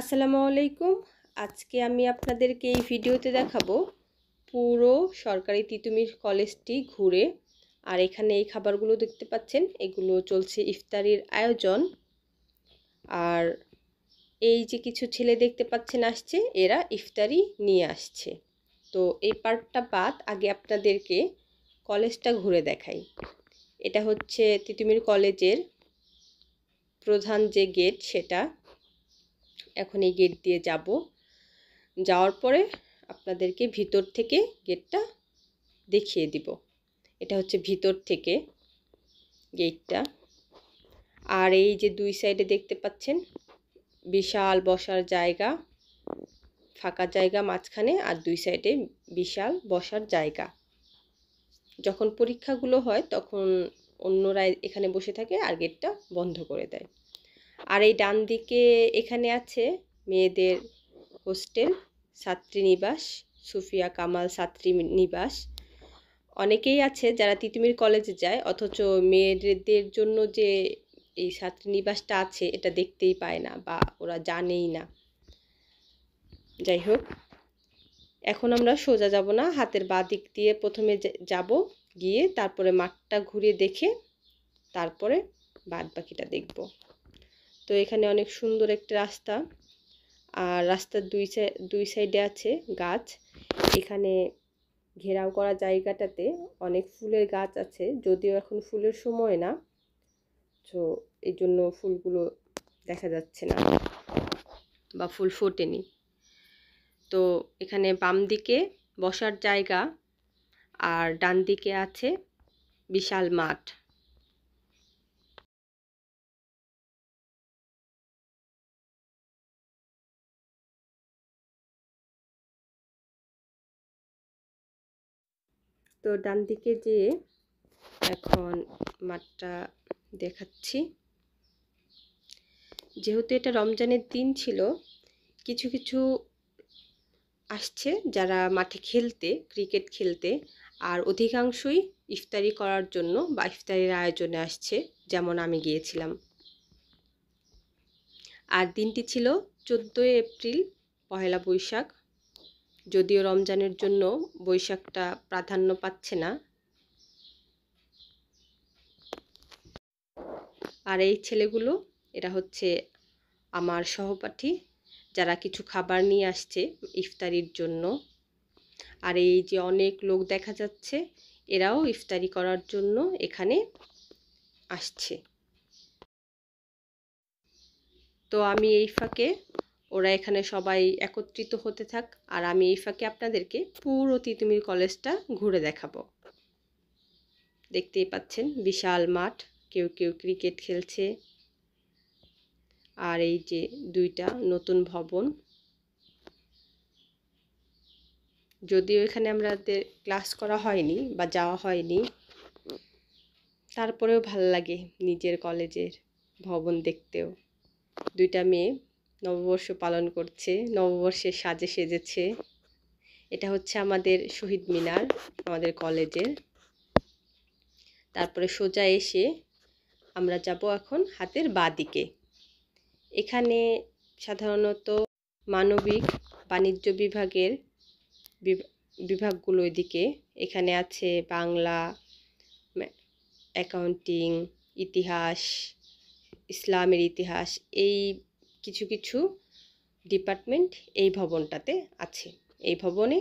আসসালামু আলাইকুম আজকে আমি আপনাদেরকে এই ভিডিওতে দেখাবো পুরো সরকারি তিতুমির কলেজটি ঘুরে আর এখানে এই খাবারগুলো দেখতে পাচ্ছেন এগুলো চলছে ইফতারির আয়োজন আর এই যে কিছু ছেলে দেখতে পাচ্ছেন আসছে এরা ইফতারি নিয়ে আসছে তো এই পার্টটা বাদ আগে আপনাদেরকে কলেজটা ঘুরে দেখাই এটা হচ্ছে তিতুমির কলেজের প্রধান যে গেট সেটা এখন এই গেট দিয়ে যাব যাওয়ার পরে আপনাদেরকে ভিতর থেকে গেটটা দেখিয়ে দিব এটা হচ্ছে ভিতর থেকে গেটটা আর এই যে দুই সাইডে দেখতে পাচ্ছেন বিশাল বসার জায়গা ফাঁকা জায়গা মাঝখানে আর দুই সাইডে বিশাল বসার জায়গা যখন পরীক্ষাগুলো হয় তখন অন্যরা এখানে বসে থাকে আর গেটটা বন্ধ করে দেয় আর এই ডান দিকে এখানে আছে মেয়েদের হোস্টেল ছাত্রীনিবাস সুফিয়া কামাল ছাত্রী নিবাস অনেকেই আছে যারা তিতুমির কলেজে যায় অথচ মেয়েদের জন্য যে এই ছাত্রীনিবাসটা আছে এটা দেখতেই পায় না বা ওরা জানেই না যাই হোক এখন আমরা সোজা যাব না হাতের বা দিক দিয়ে প্রথমে যাব গিয়ে তারপরে মাঠটা ঘুরে দেখে তারপরে বাদ বাকিটা দেখবো তো এখানে অনেক সুন্দর একটা রাস্তা আর রাস্তার দুই দুই সাইডে আছে গাছ এখানে ঘেরাও করা জায়গাটাতে অনেক ফুলের গাছ আছে যদিও এখন ফুলের সময় না তো এই জন্য ফুলগুলো দেখা যাচ্ছে না বা ফুল ফোটেনি তো এখানে বাম দিকে বসার জায়গা আর ডান দিকে আছে বিশাল মাঠ তো ডান দিকে যেয়ে এখন মাঠটা দেখাচ্ছি যেহেতু এটা রমজানের দিন ছিল কিছু কিছু আসছে যারা মাঠে খেলতে ক্রিকেট খেলতে আর অধিকাংশই ইফতারি করার জন্য বা ইফতারির আয়োজনে আসছে যেমন আমি গিয়েছিলাম আর দিনটি ছিল চোদ্দোই এপ্রিল পহেলা বৈশাখ যদিও রমজানের জন্য বৈশাখটা প্রাধান্য পাচ্ছে না আর এই ছেলেগুলো এরা হচ্ছে আমার সহপাঠী যারা কিছু খাবার নিয়ে আসছে ইফতারির জন্য আর এই যে অনেক লোক দেখা যাচ্ছে এরাও ইফতারি করার জন্য এখানে আসছে তো আমি এই ফাঁকে ওরা এখানে সবাই একত্রিত হতে থাক আর আমি এই ফাঁকে আপনাদেরকে পুরো তিতুমির কলেজটা ঘুরে দেখাবো দেখতেই পাচ্ছেন বিশাল মাঠ কেউ কেউ ক্রিকেট খেলছে আর এই যে দুইটা নতুন ভবন যদিও এখানে আমাদের ক্লাস করা হয়নি বা যাওয়া হয়নি তারপরেও ভাল লাগে নিজের কলেজের ভবন দেখতেও দুইটা মেয়ে নববর্ষ পালন করছে নববর্ষের সাজে সেজেছে এটা হচ্ছে আমাদের শহীদ মিনার আমাদের কলেজের তারপরে সোজা এসে আমরা যাব এখন হাতের বাদিকে এখানে সাধারণত মানবিক বাণিজ্য বিভাগের বিভাগগুলো এদিকে এখানে আছে বাংলা অ্যাকাউন্টিং ইতিহাস ইসলামের ইতিহাস এই কিছু কিছু ডিপার্টমেন্ট এই ভবনটাতে আছে এই ভবনে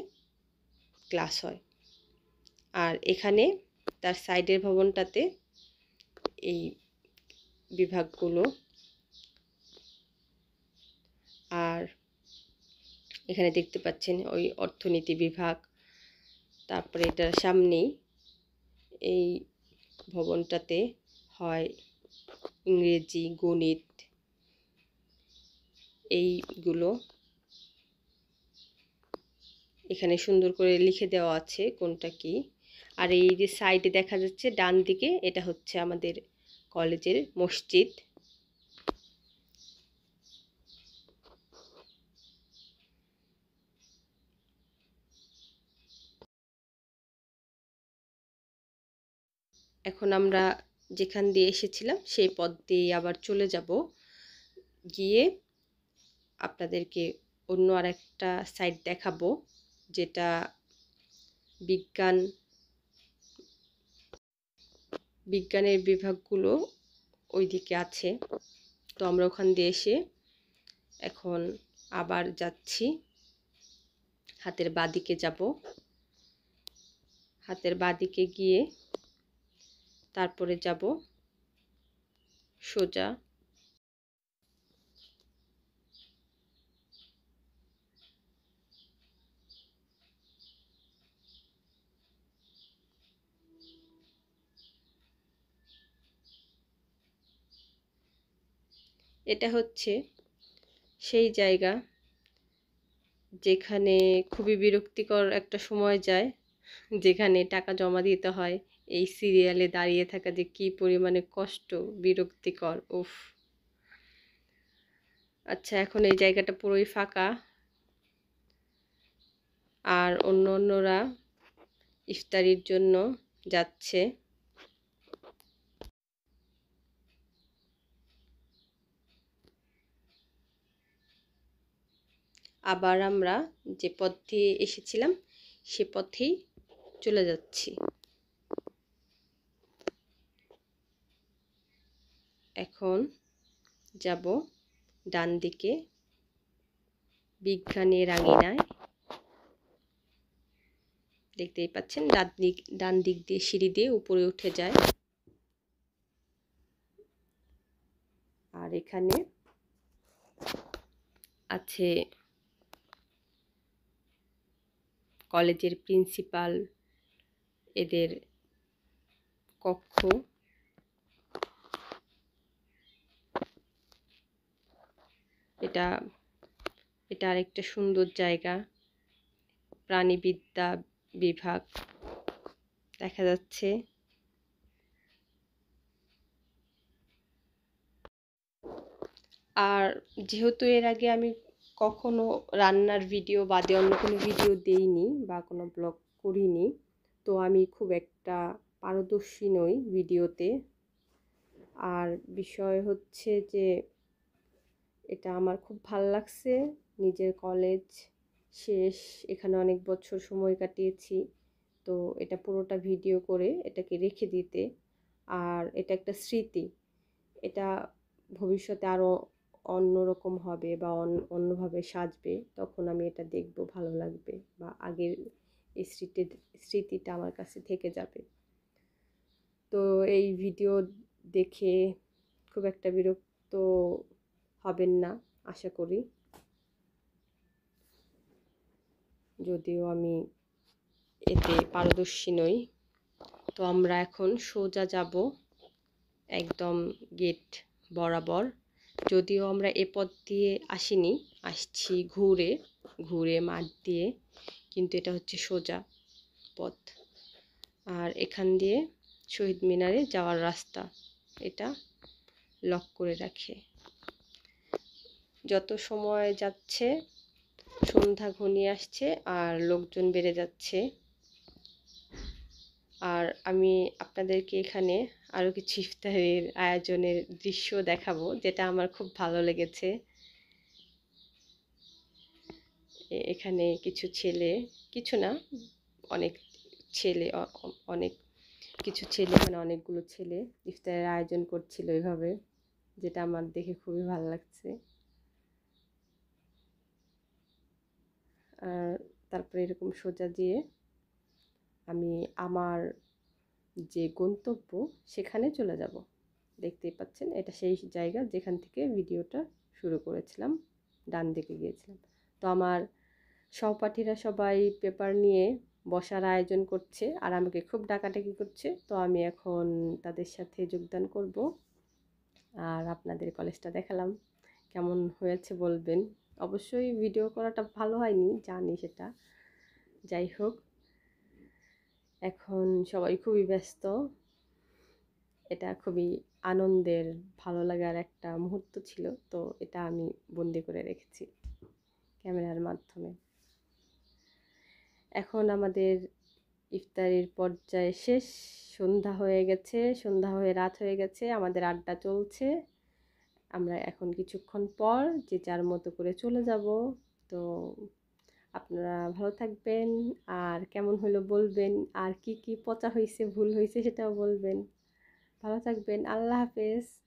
ক্লাস হয় আর এখানে তার সাইডের ভবনটাতে এই বিভাগগুলো আর এখানে দেখতে পাচ্ছেন ওই অর্থনীতি বিভাগ তারপরে এটার সামনেই এই ভবনটাতে হয় ইংরেজি গণিত এইগুলো এখানে সুন্দর করে লিখে দেওয়া আছে কোনটা কি আর এই যে সাইডে দেখা যাচ্ছে ডান দিকে এটা হচ্ছে আমাদের কলেজের মসজিদ এখন আমরা যেখান দিয়ে এসেছিলাম সেই পথ দিয়ে আবার চলে যাব গিয়ে আপনাদেরকে অন্য আর একটা সাইট দেখাবো যেটা বিজ্ঞান বিজ্ঞানের বিভাগগুলো ওই দিকে আছে তো আমরা ওখান দিয়ে এসে এখন আবার যাচ্ছি হাতের বাদিকে যাব হাতের বাদিকে গিয়ে তারপরে যাব সোজা এটা হচ্ছে সেই জায়গা যেখানে খুবই বিরক্তিকর একটা সময় যায় যেখানে টাকা জমা দিতে হয় এই সিরিয়ালে দাঁড়িয়ে থাকা যে কি পরিমাণে কষ্ট বিরক্তিকর উফ আচ্ছা এখন এই জায়গাটা পুরোই ফাঁকা আর অন্য অন্যরা ইফতারির জন্য যাচ্ছে আবার আমরা যে পথ এসেছিলাম সে পথেই চলে যাচ্ছি এখন যাব ডান দিকে বিজ্ঞানের রাঙিনায় দেখতেই পাচ্ছেন ডান দিক ডান দিক দিয়ে সিঁড়ি দিয়ে উপরে উঠে যায় আর এখানে আছে কলেজের প্রিন্সিপাল এদের কক্ষ এটা এটা আরেকটা সুন্দর জায়গা প্রাণীবিদ্যা বিভাগ দেখা যাচ্ছে আর যেহেতু এর আগে আমি কখনো রান্নার ভিডিও বাদে অন্য কোনো ভিডিও দেইনি বা কোনো ব্লগ করিনি তো আমি খুব একটা পারদর্শী নই ভিডিওতে আর বিষয় হচ্ছে যে এটা আমার খুব ভাল লাগছে নিজের কলেজ শেষ এখানে অনেক বছর সময় কাটিয়েছি তো এটা পুরোটা ভিডিও করে এটাকে রেখে দিতে আর এটা একটা স্মৃতি এটা ভবিষ্যতে আরও অন্যরকম হবে বা অন্যভাবে সাজবে তখন আমি এটা দেখব ভালো লাগবে বা আগের এই স্মৃতি স্মৃতিটা আমার কাছে থেকে যাবে তো এই ভিডিও দেখে খুব একটা বিরক্ত হবেন না আশা করি যদিও আমি এতে পারদর্শী নই তো আমরা এখন সোজা যাব একদম গেট বরাবর যদিও আমরা এ পথ দিয়ে আসিনি আসছি ঘুরে ঘুরে মাঠ দিয়ে কিন্তু এটা হচ্ছে সোজা পথ আর এখান দিয়ে শহীদ মিনারে যাওয়ার রাস্তা এটা লক করে রাখে যত সময় যাচ্ছে সন্ধ্যা ঘনিয়ে আসছে আর লোকজন বেড়ে যাচ্ছে আমি আপনাদেরকে এখানে আরও কিছু ইফতারের আয়োজনের দৃশ্য দেখাবো যেটা আমার খুব ভালো লেগেছে এখানে কিছু ছেলে কিছু না অনেক ছেলে অনেক কিছু ছেলে মানে অনেকগুলো ছেলে ইফতারের আয়োজন করছিল এভাবে যেটা আমার দেখে খুবই ভালো লাগছে আর তারপরে এরকম সোজা দিয়ে আমি আমার যে গন্তব্য সেখানে চলে যাব দেখতেই পাচ্ছেন এটা সেই জায়গা যেখান থেকে ভিডিওটা শুরু করেছিলাম ডান দিকে গিয়েছিলাম তো আমার সহপাঠীরা সবাই পেপার নিয়ে বসার আয়োজন করছে আর আমাকে খুব ডাকাডাকি করছে তো আমি এখন তাদের সাথে যোগদান করব আর আপনাদের কলেজটা দেখালাম কেমন হয়েছে বলবেন অবশ্যই ভিডিও করাটা ভালো হয়নি জানি সেটা যাই হোক এখন সবাই খুবই ব্যস্ত এটা খুবই আনন্দের ভালো লাগার একটা মুহূর্ত ছিল তো এটা আমি বন্দি করে রেখেছি ক্যামেরার মাধ্যমে এখন আমাদের ইফতারির পর্যায়ে শেষ সন্ধ্যা হয়ে গেছে সন্ধ্যা হয়ে রাত হয়ে গেছে আমাদের আড্ডা চলছে আমরা এখন কিছুক্ষণ পর যে যার মতো করে চলে যাব তো আপনারা ভালো থাকবেন আর কেমন হলো বলবেন আর কি কি পচা হয়েছে ভুল হয়েছে সেটাও বলবেন ভালো থাকবেন আল্লাহ হাফেজ